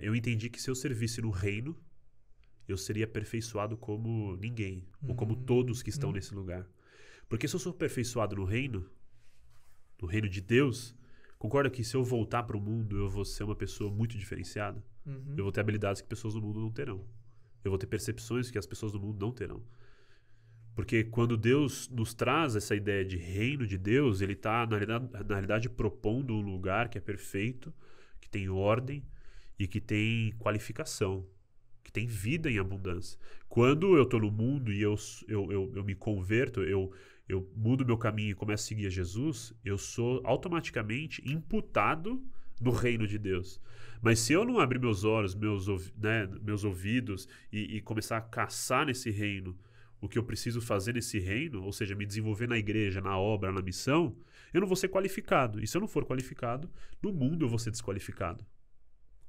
eu entendi que se eu servisse no reino, eu seria aperfeiçoado como ninguém, ou como hum, todos que estão hum. nesse lugar. Porque se eu sou aperfeiçoado no reino, no reino de Deus, concorda que se eu voltar para o mundo, eu vou ser uma pessoa muito diferenciada? Uhum. Eu vou ter habilidades que pessoas do mundo não terão. Eu vou ter percepções que as pessoas do mundo não terão. Porque quando Deus nos traz essa ideia de reino de Deus, Ele está, na, na realidade, propondo um lugar que é perfeito, que tem ordem, e que tem qualificação, que tem vida em abundância. Quando eu estou no mundo e eu, eu, eu, eu me converto, eu, eu mudo meu caminho e começo a seguir a Jesus, eu sou automaticamente imputado no reino de Deus. Mas se eu não abrir meus olhos, meus, né, meus ouvidos e, e, começar a caçar nesse reino o que eu preciso fazer nesse reino, ou seja, me desenvolver na igreja, na obra, na missão, eu não vou ser qualificado. E se eu não for qualificado, no mundo eu vou ser desqualificado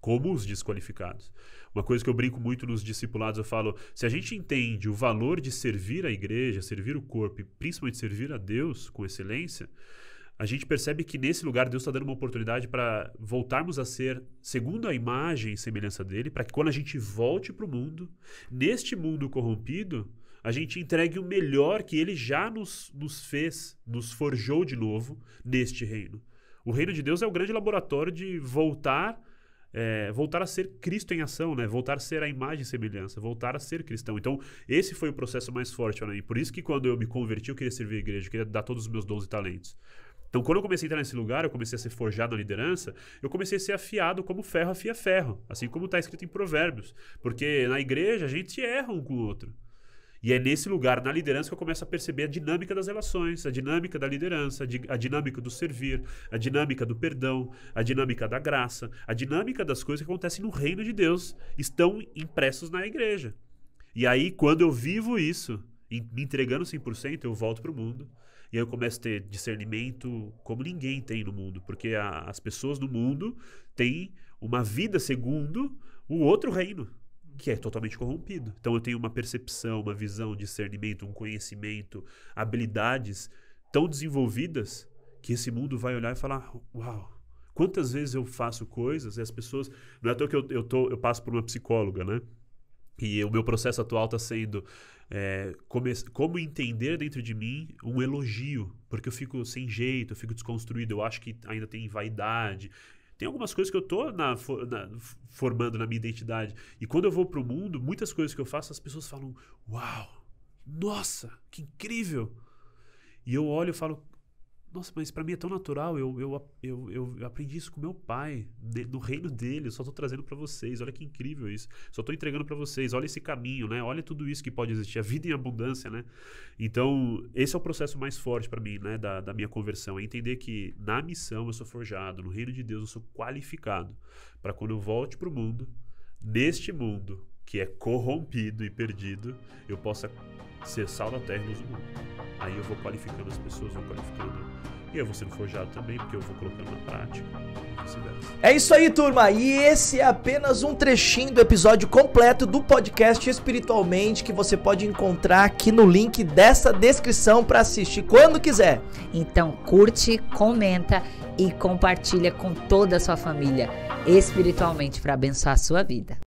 como os desqualificados. Uma coisa que eu brinco muito nos discipulados, eu falo: se a gente entende o valor de servir a igreja, servir o corpo e principalmente servir a Deus com excelência, a gente percebe que nesse lugar Deus está dando uma oportunidade para voltarmos a ser segundo a imagem e semelhança dele, para que quando a gente volte para o mundo, neste mundo corrompido, a gente entregue o melhor que ele já nos, nos fez, nos forjou de novo neste reino. O reino de Deus é o grande laboratório de voltar é, voltar a ser Cristo em ação, né? Voltar a ser a imagem e semelhança, voltar a ser cristão. Então, esse foi o processo mais forte, né? por isso que quando eu me converti, eu queria servir a igreja, eu queria dar todos os meus dons e talentos. Então, quando eu comecei a entrar nesse lugar, eu comecei a ser forjado na liderança, eu comecei a ser afiado como ferro afia ferro, assim como está escrito em Provérbios. Porque na igreja a gente erra um com o outro. E é nesse lugar, na liderança, que eu começo a perceber a dinâmica das relações, a dinâmica da liderança, a dinâmica do servir, a dinâmica do perdão, a dinâmica da graça, a dinâmica das coisas que acontecem no reino de Deus estão impressos na igreja. E aí, quando eu vivo isso, me entregando 100%, eu volto para o mundo. E aí eu começo a ter discernimento como ninguém tem no mundo, porque a, as pessoas do mundo têm uma vida segundo o outro reino que é totalmente corrompido. Então eu tenho uma percepção, uma visão, um discernimento, um conhecimento, habilidades tão desenvolvidas que esse mundo vai olhar e falar: Uau, quantas vezes eu faço coisas e as pessoas. Não é tão que eu, eu, tô, eu passo por uma psicóloga, né? E o meu processo atual está sendo é, come, como entender dentro de mim um elogio, porque eu fico sem jeito, eu fico desconstruído, eu acho que ainda tem vaidade, tem algumas coisas que eu tô na, na, formando na minha identidade. E quando eu vou pro mundo, muitas coisas que eu faço, as pessoas falam: Uau! Nossa, que incrível! E eu olho e falo: nossa, mas para mim é tão natural. Eu, eu, eu, eu aprendi isso com meu pai, no reino dele. Eu só tô trazendo para vocês. Olha que incrível isso. Só tô entregando para vocês. Olha esse caminho, né? Olha tudo isso que pode existir. A vida em abundância, né? Então, esse é o processo mais forte para mim, né? Da, da minha conversão. É entender que na missão eu sou forjado, no reino de Deus eu sou qualificado. para quando eu volte pro mundo, neste mundo que é corrompido e perdido, eu possa ser sal da terra e luz do mundo. Aí eu vou qualificando as pessoas, vou qualificando. E eu vou sendo forjado também, porque eu vou colocando na prática. É isso aí, turma. E esse é apenas um trechinho do episódio completo do podcast Espiritualmente que você pode encontrar aqui no link dessa descrição para assistir quando quiser. Então, curte, comenta e compartilha com toda a sua família espiritualmente para abençoar a sua vida.